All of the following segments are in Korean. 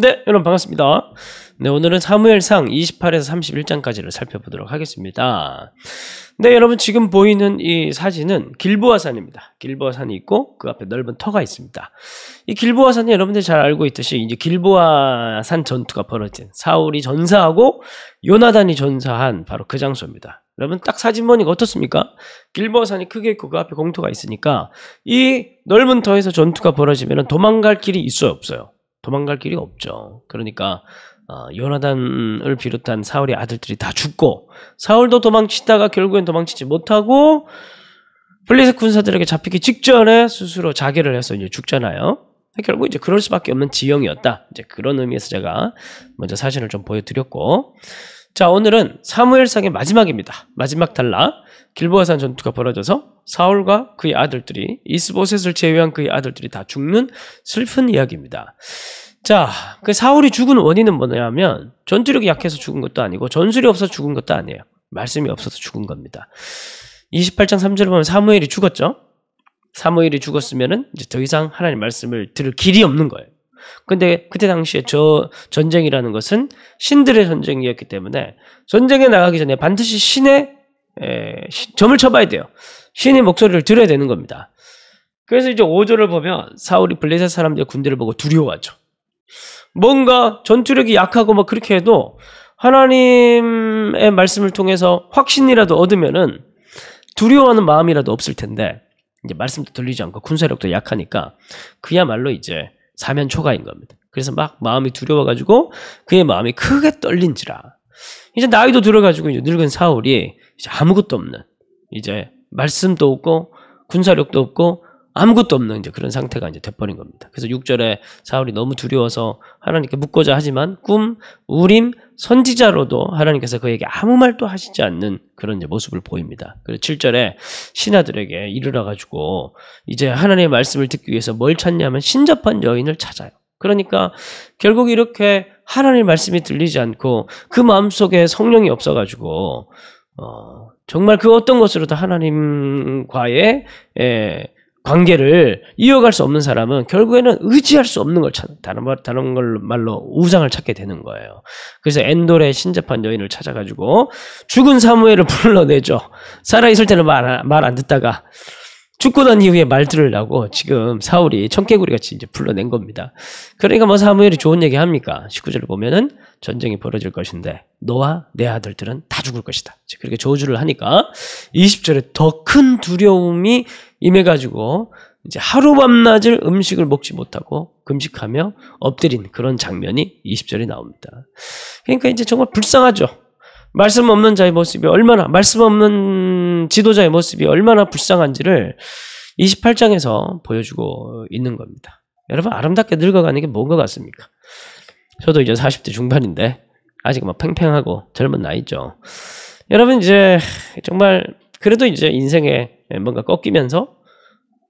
네, 여러분 반갑습니다. 네, 오늘은 사무엘상 28에서 31장까지를 살펴보도록 하겠습니다. 네, 여러분 지금 보이는 이 사진은 길보아산입니다. 길보아산이 있고 그 앞에 넓은 터가 있습니다. 이 길보아산이 여러분들 잘 알고 있듯이 이제 길보아산 전투가 벌어진 사울이 전사하고 요나단이 전사한 바로 그 장소입니다. 여러분 딱 사진 보니까 어떻습니까? 길보아산이 크게 있고 그 앞에 공터가 있으니까 이 넓은 터에서 전투가 벌어지면 도망갈 길이 있어요 없어요? 도망갈 길이 없죠. 그러니까 어, 요나단을 비롯한 사울의 아들들이 다 죽고 사울도 도망치다가 결국엔 도망치지 못하고 블레셋 군사들에게 잡히기 직전에 스스로 자결을 해서 이제 죽잖아요. 결국 이제 그럴 수밖에 없는 지형이었다. 이제 그런 의미에서 제가 먼저 사진을 좀 보여드렸고 자, 오늘은 사무엘상의 마지막입니다. 마지막 달라 길보아산 전투가 벌어져서 사울과 그의 아들들이 이스보셋을 제외한 그의 아들들이 다 죽는 슬픈 이야기입니다. 자, 그 사울이 죽은 원인은 뭐냐면 전투력이 약해서 죽은 것도 아니고 전술이 없어서 죽은 것도 아니에요. 말씀이 없어서 죽은 겁니다. 28장 3절을 보면 사무엘이 죽었죠. 사무엘이 죽었으면은 이제 더 이상 하나님 말씀을 들을 길이 없는 거예요. 근데 그때 당시에 저 전쟁이라는 것은 신들의 전쟁이었기 때문에 전쟁에 나가기 전에 반드시 신의 에, 점을 쳐봐야 돼요. 신의 목소리를 들어야 되는 겁니다. 그래서 이제 5절을 보면 사울이 블레셋 사람들의 군대를 보고 두려워하죠. 뭔가 전투력이 약하고 막 뭐 그렇게 해도 하나님의 말씀을 통해서 확신이라도 얻으면은 두려워하는 마음이라도 없을 텐데 이제 말씀도 들리지 않고 군사력도 약하니까 그야말로 이제 사면 초과인 겁니다. 그래서 막 마음이 두려워가지고 그의 마음이 크게 떨린지라. 이제 나이도 들어가지고 이제 늙은 사울이 이제 아무것도 없는 이제 말씀도 없고 군사력도 없고 아무것도 없는 이제 그런 상태가 이제 돼버린 겁니다. 그래서 6절에 사울이 너무 두려워서 하나님께 묻고자 하지만 꿈, 우림, 선지자로도 하나님께서 그에게 아무 말도 하시지 않는 그런 모습을 보입니다. 그래서 7절에 신하들에게 이르러 가지고 이제 하나님의 말씀을 듣기 위해서 뭘 찾냐면 신접한 여인을 찾아요. 그러니까 결국 이렇게 하나님의 말씀이 들리지 않고 그 마음속에 성령이 없어가지고 어, 정말 그 어떤 것으로도 하나님과의 에 예, 관계를 이어갈 수 없는 사람은 결국에는 의지할 수 없는 걸 찾, 다른 말, 다른 걸 말로 우상을 찾게 되는 거예요. 그래서 엔돌의 신접한 여인을 찾아가지고 죽은 사무엘을 불러내죠. 살아있을 때는 말, 말안 듣다가 죽고 난 이후에 말들으 나고 지금 사울이 청개구리 같이 이제 불러낸 겁니다. 그러니까 뭐 사무엘이 좋은 얘기 합니까? 19절을 보면은 전쟁이 벌어질 것인데 너와 내 아들들은 다 죽을 것이다. 그렇게 저주를 하니까 20절에 더 큰 두려움이 임해가지고 이제 하루밤낮을 음식을 먹지 못하고 금식하며 엎드린 그런 장면이 20절에 나옵니다. 그러니까 이제 정말 불쌍하죠. 말씀 없는 자의 모습이 얼마나 말씀 없는 지도자의 모습이 얼마나 불쌍한지를 28장에서 보여주고 있는 겁니다. 여러분 아름답게 늙어가는 게뭔가 같습니까? 저도 이제 40대 중반인데 아직 막 팽팽하고 젊은 나이죠. 여러분 이제 정말 그래도 이제 인생에 뭔가 꺾이면서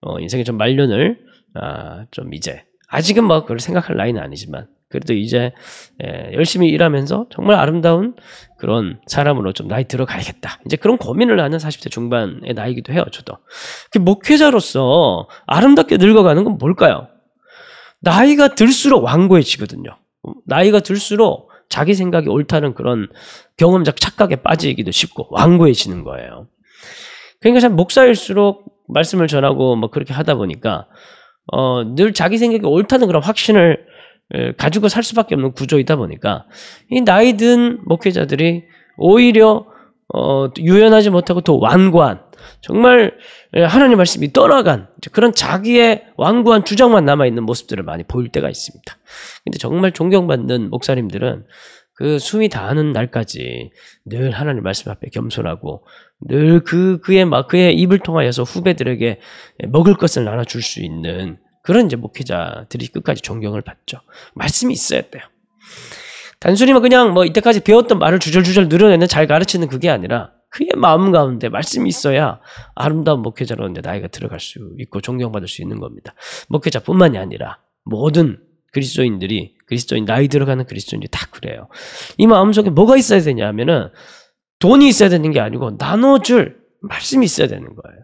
어, 인생의 좀 말년을 아, 좀 이제 아직은 뭐 그걸 생각할 나이는 아니지만 그래도 이제 에, 예, 열심히 일하면서 정말 아름다운 그런 사람으로 좀 나이 들어가야겠다. 이제 그런 고민을 하는 40대 중반의 나이기도 해요. 저도 그 목회자로서 아름답게 늙어가는 건 뭘까요? 나이가 들수록 완고해지거든요. 나이가 들수록 자기 생각이 옳다는 그런 경험적 착각에 빠지기도 쉽고 완고해지는 거예요. 그러니까 참 목사일수록 말씀을 전하고 뭐 그렇게 하다 보니까 어, 늘 자기 생각이 옳다는 그런 확신을 가지고 살 수밖에 없는 구조이다 보니까 이 나이든 목회자들이 오히려 어, 유연하지 못하고 또 완고한 정말 하나님 말씀이 떠나간 그런 자기의 완고한 주장만 남아 있는 모습들을 많이 보일 때가 있습니다. 근데 정말 존경받는 목사님들은 그 숨이 다하는 날까지 늘 하나님 말씀 앞에 겸손하고 늘 그, 그의 막, 그의 입을 통하여서 후배들에게 먹을 것을 나눠줄 수 있는 그런 이제 목회자들이 끝까지 존경을 받죠. 말씀이 있어야 돼요. 단순히 뭐 그냥 뭐 이때까지 배웠던 말을 주절주절 늘어내는 잘 가르치는 그게 아니라 그의 마음 가운데 말씀이 있어야 아름다운 목회자로 이제 나이가 들어갈 수 있고 존경받을 수 있는 겁니다. 목회자뿐만이 아니라 모든 그리스도인들이 그리스도인 나이 들어가는 그리스도인들이 다 그래요. 이 마음속에 뭐가 있어야 되냐면은 하 돈이 있어야 되는 게 아니고 나눠줄 말씀이 있어야 되는 거예요.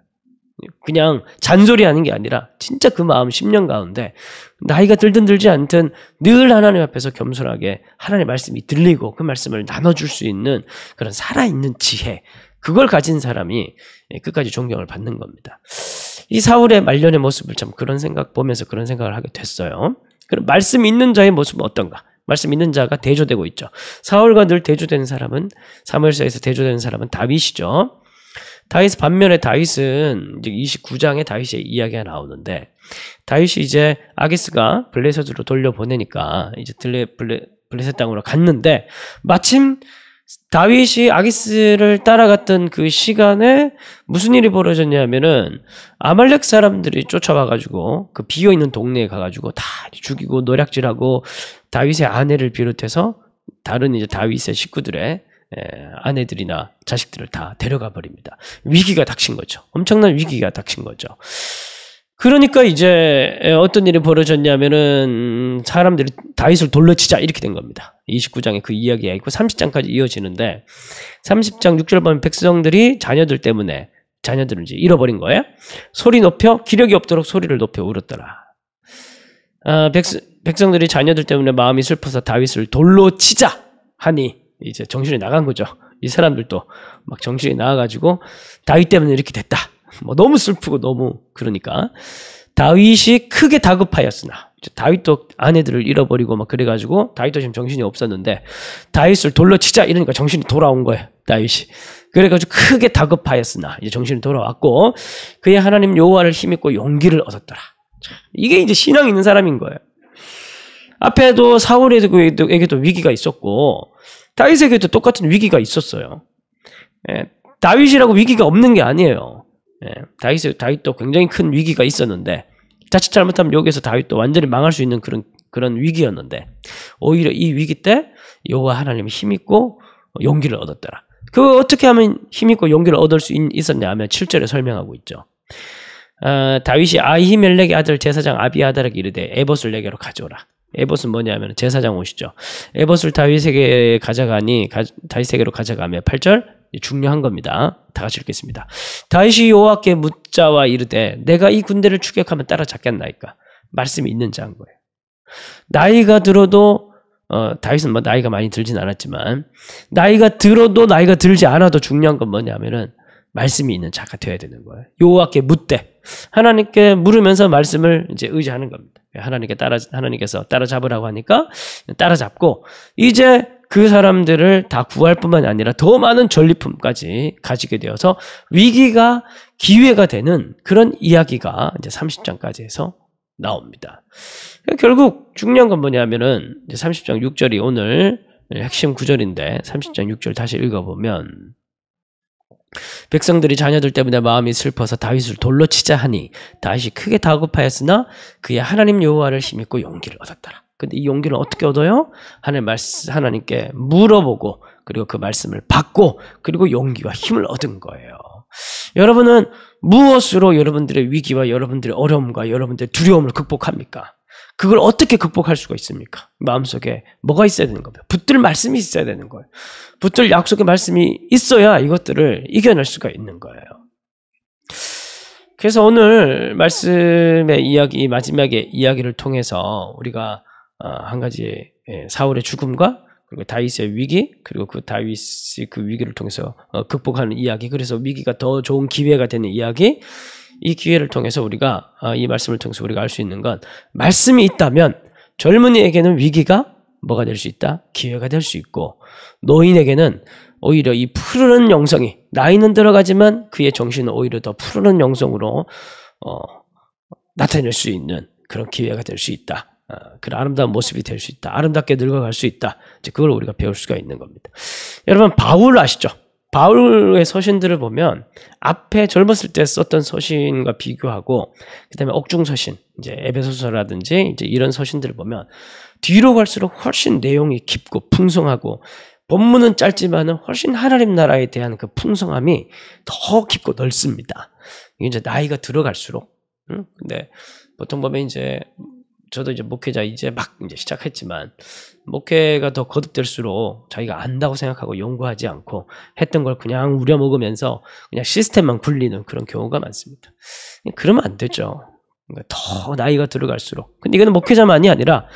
그냥 잔소리 하는 게 아니라 진짜 그 마음 10년 가운데 나이가 들든 들지 않든 늘 하나님 앞에서 겸손하게 하나님 말씀이 들리고 그 말씀을 나눠줄 수 있는 그런 살아있는 지혜 그걸 가진 사람이 끝까지 존경을 받는 겁니다. 이 사울의 말년의 모습을 참 그런 생각 보면서 그런 생각을 하게 됐어요. 그럼 말씀 있는 자의 모습은 어떤가? 말씀 있는 자가 대조되고 있죠. 사울과 늘 대조되는 사람은 사무엘서에서 대조되는 사람은 다윗이죠. 다윗 반면에 다윗은 이제 29장에 다윗의 이야기가 나오는데 다윗이 이제 아기스가 블레셋으로 돌려보내니까 이제 들레 블레, 블레셋 땅으로 갔는데 마침 다윗이 아기스를 따라갔던 그 시간에 무슨 일이 벌어졌냐면은 아말렉 사람들이 쫓아와가지고 그 비어 있는 동네에 가가지고 다 죽이고 노략질하고 다윗의 아내를 비롯해서 다른 이제 다윗의 식구들의 예, 아내들이나 자식들을 다 데려가 버립니다. 위기가 닥친 거죠. 엄청난 위기가 닥친 거죠. 그러니까 이제 어떤 일이 벌어졌냐면은 사람들이 다윗을 돌로 치자 이렇게 된 겁니다. 29장에 그 이야기가 있고 30장까지 이어지는데 30장 6절 보면 백성들이 자녀들 때문에 자녀들을 이제 잃어버린 거예요. 소리 높여 기력이 없도록 소리를 높여 울었더라. 아, 백, 성들이 자녀들 때문에 마음이 슬퍼서 다윗을 돌로 치자 하니 이제 정신이 나간 거죠. 이 사람들도 막 정신이 나가지고 와 다윗 때문에 이렇게 됐다. 뭐 너무 슬프고 너무 그러니까 다윗이 크게 다급하였으나 다윗도 아내들을 잃어버리고 막 그래가지고 다윗도 지금 정신이 없었는데 다윗을 돌로 치자 이러니까 정신이 돌아온 거예요 다윗이 그래가지고 크게 다급하였으나 이제 정신이 돌아왔고 그의 하나님 여호와를 힘입고 용기를 얻었더라 이게 이제 신앙 있는 사람인 거예요 앞에도 사울에게도 위기가 있었고 다윗에게도 똑같은 위기가 있었어요 예, 다윗이라고 위기가 없는 게 아니에요 예, 다윗 다윗도 굉장히 큰 위기가 있었는데 자칫 잘못하면 여기에서 다윗도 완전히 망할 수 있는 그런 그런 위기였는데 오히려 이 위기 때 여호와 하나님이 힘 있고 용기를 얻었더라. 그 어떻게 하면 힘 있고 용기를 얻을 수 있었냐 하면 7절에 설명하고 있죠. 어, 다윗이 아히멜렉의 아들 제사장 아비아달에게 이르되 에봇을 내게로 가져오라. 에봇은 뭐냐면 제사장 옷이죠. 에봇을 다윗에게 가져가니 가, 다윗에게로 가져가며 8절 중요한 겁니다. 다 같이 읽겠습니다. 다윗이 요압께 묻자와 이르되 내가 이 군대를 추격하면 따라잡겠나이까 말씀이 있는 자인 거예요. 나이가 들어도 어, 다윗은 뭐 나이가 많이 들진 않았지만 나이가 들어도 나이가 들지 않아도 중요한 건 뭐냐면은 말씀이 있는 자가 되어야 되는 거예요. 요압께 묻되 하나님께 물으면서 말씀을 이제 의지하는 겁니다. 하나님께 따라 하나님께서 따라잡으라고 하니까 따라잡고 이제 그 사람들을 다 구할 뿐만 아니라 더 많은 전리품까지 가지게 되어서 위기가 기회가 되는 그런 이야기가 이제 30장까지 해서 나옵니다. 그러니까 결국 중요한 건 뭐냐면은 이제 30장 6절이 오늘 핵심 구절인데 30장 6절 다시 읽어보면 백성들이 자녀들 때문에 마음이 슬퍼서 다윗을 돌로 치자 하니 다윗이 크게 다급하였으나 그의 하나님 여호와를 힘입고 용기를 얻었더라. 근데 이 용기를 어떻게 얻어요? 하나님 말씀, 하나님께 물어보고 그리고 그 말씀을 받고 그리고 용기와 힘을 얻은 거예요. 여러분은 무엇으로 여러분들의 위기와 여러분들의 어려움과 여러분들의 두려움을 극복합니까? 그걸 어떻게 극복할 수가 있습니까? 마음속에 뭐가 있어야 되는 겁니다. 붙들 말씀이 있어야 되는 거예요. 붙들 약속의 말씀이 있어야 이것들을 이겨낼 수가 있는 거예요. 그래서 오늘 말씀의 이야기, 마지막에 이야기를 통해서 우리가 어, 한 가지 예, 사울의 죽음과 그리고 다윗의 위기 그리고 그 다윗이 그 위기를 통해서 어, 극복하는 이야기 그래서 위기가 더 좋은 기회가 되는 이야기 이 기회를 통해서 우리가 아, 이 말씀을 통해서 우리가 알 수 있는 건 말씀이 있다면 젊은이에게는 위기가 뭐가 될 수 있다 기회가 될 수 있고 노인에게는 오히려 이 푸르른 영성이 나이는 들어가지만 그의 정신은 오히려 더 푸르른 영성으로 어, 나타낼 수 있는 그런 기회가 될 수 있다. 어, 그런 아름다운 모습이 될 수 있다. 아름답게 늙어갈 수 있다. 이제 그걸 우리가 배울 수가 있는 겁니다. 여러분 바울 아시죠? 바울의 서신들을 보면 앞에 젊었을 때 썼던 서신과 비교하고 그다음에 옥중 서신, 이제 에베소서라든지 이제 이런 서신들을 보면 뒤로 갈수록 훨씬 내용이 깊고 풍성하고 본문은 짧지만은 훨씬 하나님 나라에 대한 그 풍성함이 더 깊고 넓습니다. 이제 나이가 들어갈수록 응? 근데 보통 보면 이제 저도 이제 목회자 이제 막 이제 시작했지만 목회가 더 거듭될수록 자기가 안다고 생각하고 연구하지 않고 했던 걸 그냥 우려먹으면서 그냥 시스템만 굴리는 그런 경우가 많습니다. 그러면 안 되죠. 그러니까 더 나이가 들어갈수록. 근데 이거는 목회자만이 아니라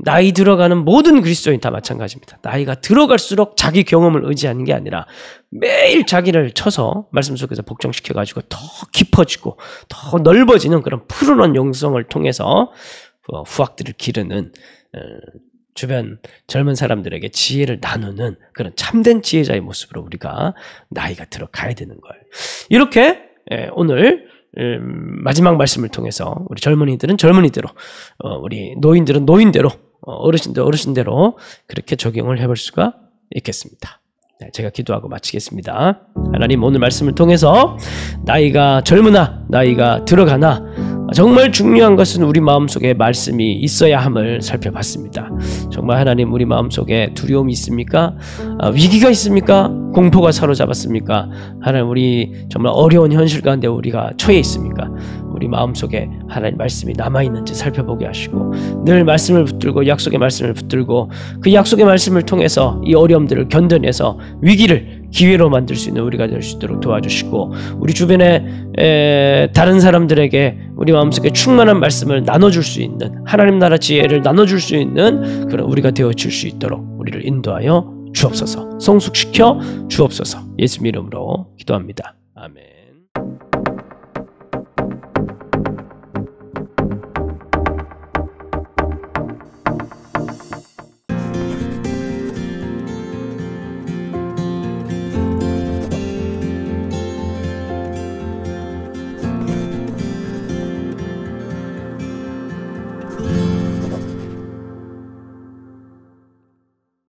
나이 들어가는 모든 그리스도인 다 마찬가지입니다. 나이가 들어갈수록 자기 경험을 의지하는 게 아니라 매일 자기를 쳐서 말씀 속에서 복종시켜가지고 더 깊어지고 더 넓어지는 그런 푸르런 용성을 통해서 어, 후학들을 기르는 어, 주변 젊은 사람들에게 지혜를 나누는 그런 참된 지혜자의 모습으로 우리가 나이가 들어가야 되는 거예요. 이렇게 예, 오늘 음, 마지막 말씀을 통해서 우리 젊은이들은 젊은이대로 어, 우리 노인들은 노인대로 어르신들 어르신대로 그렇게 적용을 해볼 수가 있겠습니다. 네, 제가 기도하고 마치겠습니다. 하나님 오늘 말씀을 통해서 나이가 젊으나 나이가 들어가나 정말 중요한 것은 우리 마음속에 말씀이 있어야 함을 살펴봤습니다. 정말 하나님 우리 마음속에 두려움이 있습니까? 아, 위기가 있습니까? 공포가 사로잡았습니까? 하나님 우리 정말 어려운 현실 가운데 우리가 처해 있습니까? 우리 마음속에 하나님 말씀이 남아 있는지 살펴보게 하시고 늘 말씀을 붙들고 약속의 말씀을 붙들고 그 약속의 말씀을 통해서 이 어려움들을 견뎌내서 위기를 기회로 만들 수 있는 우리가 될 수 있도록 도와주시고 우리 주변에 에, 다른 사람들에게 우리 마음속에 충만한 말씀을 나눠줄 수 있는 하나님 나라 지혜를 나눠줄 수 있는 그런 우리가 되어줄 수 있도록 우리를 인도하여 주옵소서 성숙시켜 주옵소서 예수님 이름으로 기도합니다 아멘.